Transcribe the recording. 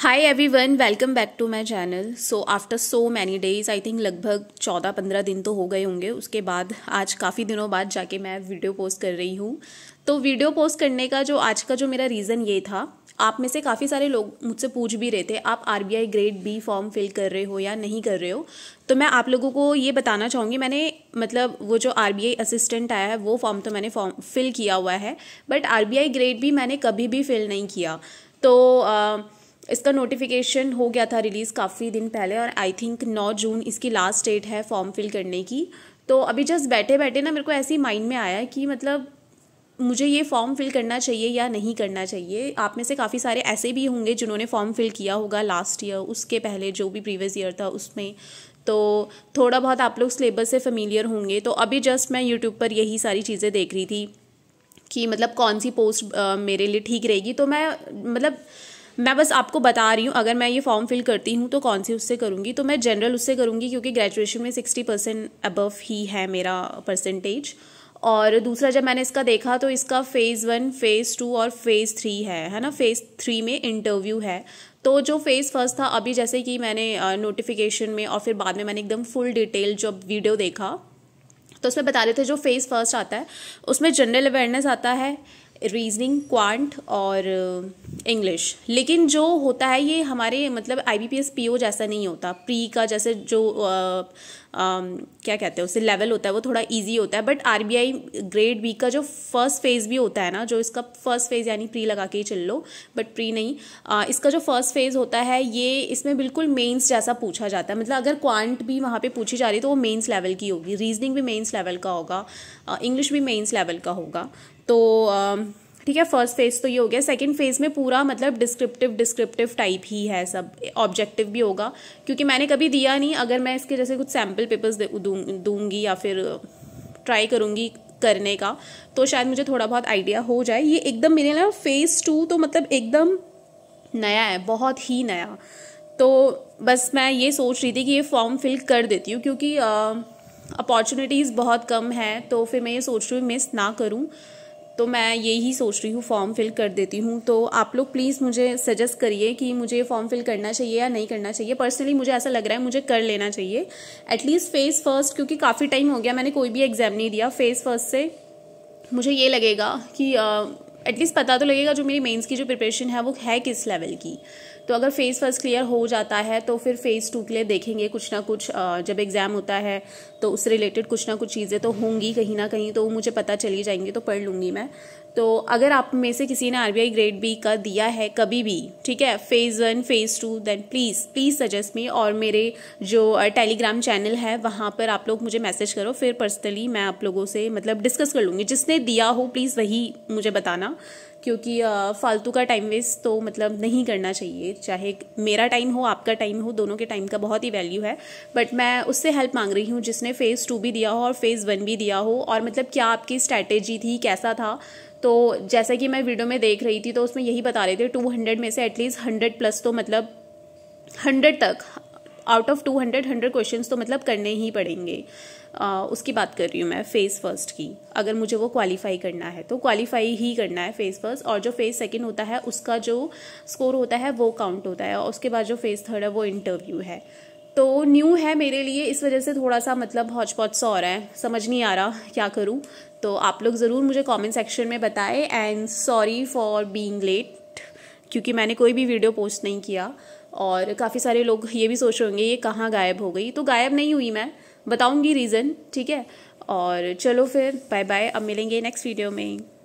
high everyone welcome back to my channel so after so many days I think लगभग चौदह पंद्रह दिन तो हो गए होंगे उसके बाद आज काफ़ी दिनों बाद जाके मैं वीडियो पोस्ट कर रही हूँ तो वीडियो पोस्ट करने का जो आज का जो मेरा रीज़न ये था आप में से काफ़ी सारे लोग मुझसे पूछ भी रहे थे आप R B I grade B form fill कर रहे हो या नहीं कर रहे हो तो मैं आप लोगों को ये बताना चाहूँगी मैंने मतलब वो जो आर बी आई असिस्टेंट आया है वो फॉर्म तो मैंने फॉर्म फिल किया हुआ है but R B I grade भी मैंने कभी भी फिल नहीं किया तो uh, इसका नोटिफिकेशन हो गया था रिलीज़ काफ़ी दिन पहले और आई थिंक नौ जून इसकी लास्ट डेट है फॉर्म फिल करने की तो अभी जस्ट बैठे बैठे ना मेरे को ऐसे ही माइंड में आया कि मतलब मुझे ये फॉर्म फिल करना चाहिए या नहीं करना चाहिए आप में से काफ़ी सारे ऐसे भी होंगे जिन्होंने फॉर्म फिल किया होगा लास्ट ईयर उसके पहले जो भी प्रीवियस ईयर था उसमें तो थोड़ा बहुत आप लोग सिलेबस से फेमिलियर होंगे तो अभी जस्ट मैं यूट्यूब पर यही सारी चीज़ें देख रही थी कि मतलब कौन सी पोस्ट आ, मेरे लिए ठीक रहेगी तो मैं मतलब मैं बस आपको बता रही हूँ अगर मैं ये फॉर्म फिल करती हूँ तो कौन सी उससे करूँगी तो मैं जनरल उससे करूँगी क्योंकि ग्रेजुएशन में सिक्सटी परसेंट अबव ही है मेरा परसेंटेज और दूसरा जब मैंने इसका देखा तो इसका फ़ेज़ वन फ़ेज़ टू और फ़ेज़ थ्री है है ना फ़ेज़ थ्री में इंटरव्यू है तो जो फेज़ फर्स्ट था अभी जैसे कि मैंने नोटिफिकेशन में और फिर बाद में मैंने एकदम फुल डिटेल जब वीडियो देखा तो उसमें बता रहे थे जो फ़ेज़ फर्स्ट आता है उसमें जनरल अवेयरनेस आता है रीजनिंग क्वांट और इंग्लिश लेकिन जो होता है ये हमारे मतलब I B P S P O जैसा नहीं होता प्री का जैसे जो आ, आ, क्या कहते हैं उससे लेवल होता है वो थोड़ा ईजी होता है but R B I grade B का जो फर्स्ट फेज़ भी होता है ना जो इसका फर्स्ट फेज़ यानी प्री लगा के ही चल लो बट प्री नहीं आ, इसका जो फर्स्ट फेज़ होता है ये इसमें बिल्कुल मेन्स जैसा पूछा जाता है मतलब अगर क्वांट भी वहाँ पर पूछी जा रही तो वो मेन्स लेवल की होगी रीजनिंग भी मेन्स लेवल का होगा इंग्लिश भी मेन्स लेवल का होगा तो ठीक है फर्स्ट फेज तो ये हो गया सेकेंड फेज में पूरा मतलब डिस्क्रिप्टिव डिस्क्रिप्टिव टाइप ही है सब ऑब्जेक्टिव भी होगा क्योंकि मैंने कभी दिया नहीं अगर मैं इसके जैसे कुछ सैम्पल पेपर्स दूंगी या फिर ट्राई uh, करूंगी करने का तो शायद मुझे थोड़ा बहुत आइडिया हो जाए ये एकदम मेरे ना फेज़ टू तो मतलब एकदम नया है बहुत ही नया तो बस मैं ये सोच रही थी कि ये फॉर्म फिल कर देती हूँ क्योंकि अपॉर्चुनिटीज़ uh, बहुत कम है तो फिर मैं ये सोच रही हूँ मिस ना करूँ तो मैं यही सोच रही हूँ फॉर्म फिल कर देती हूँ तो आप लोग प्लीज़ मुझे सजेस्ट करिए कि मुझे फॉर्म फिल करना चाहिए या नहीं करना चाहिए पर्सनली मुझे ऐसा लग रहा है मुझे कर लेना चाहिए एटलीस्ट फेस फर्स्ट क्योंकि काफ़ी टाइम हो गया मैंने कोई भी एग्ज़ाम नहीं दिया फेस फर्स्ट से मुझे ये लगेगा कि एटलीस्ट पता तो लगेगा जो मेरी मेंस की जो प्रिपरेशन है वो है किस लेवल की तो अगर फेज़ फर्स्ट क्लियर हो जाता है तो फिर फ़ेज़ टू के लिए देखेंगे कुछ ना कुछ जब एग्ज़ाम होता है तो उससे रिलेटेड कुछ ना कुछ चीज़ें तो होंगी कहीं ना कहीं तो मुझे पता चली जाएंगी तो पढ़ लूँगी मैं तो अगर आप में से किसी ने आर ग्रेड बी का दिया है कभी भी ठीक है phase one phase two then please please suggest me और मेरे जो टेलीग्राम चैनल है वहाँ पर आप लोग मुझे मैसेज करो फिर पर्सनली मैं आप लोगों से मतलब डिस्कस कर लूँगी जिसने दिया हो प्लीज़ वही मुझे बताना क्योंकि फालतू का टाइम वेस्ट तो मतलब नहीं करना चाहिए चाहे मेरा टाइम हो आपका टाइम हो दोनों के टाइम का बहुत ही वैल्यू है बट मैं उससे हेल्प मांग रही हूँ जिसने फ़ेज़ टू भी दिया हो और फ़ेज़ वन भी दिया हो और मतलब क्या आपकी स्ट्रैटेजी थी कैसा था तो जैसा कि मैं वीडियो में देख रही थी तो उसमें यही बता रहे थे टू हंड्रेड में से एटलीस्ट हंड्रेड प्लस तो मतलब हंड्रेड तक out of two hundred hundred question तो मतलब करने ही पड़ेंगे आ, उसकी बात कर रही हूँ मैं फेज़ फर्स्ट की अगर मुझे वो क्वालिफाई करना है तो क्वालिफाई ही करना है फेज़ फर्स्ट और जो फेज़ सेकेंड होता है उसका जो स्कोर होता है वो काउंट होता है और उसके बाद जो फेज़ थर्ड है वो इंटरव्यू है तो न्यू है मेरे लिए इस वजह से थोड़ा सा मतलब पॉच सा हो रहा है समझ नहीं आ रहा क्या करूँ तो आप लोग ज़रूर मुझे कमेंट सेक्शन में बताएं and sorry for being late क्योंकि मैंने कोई भी वीडियो पोस्ट नहीं किया और काफ़ी सारे लोग ये भी सोच रहे होंगे ये कहाँ गायब हो गई तो गायब नहीं हुई मैं बताऊँगी रीज़न ठीक है और चलो फिर बाय बाय अब मिलेंगे नेक्स्ट वीडियो में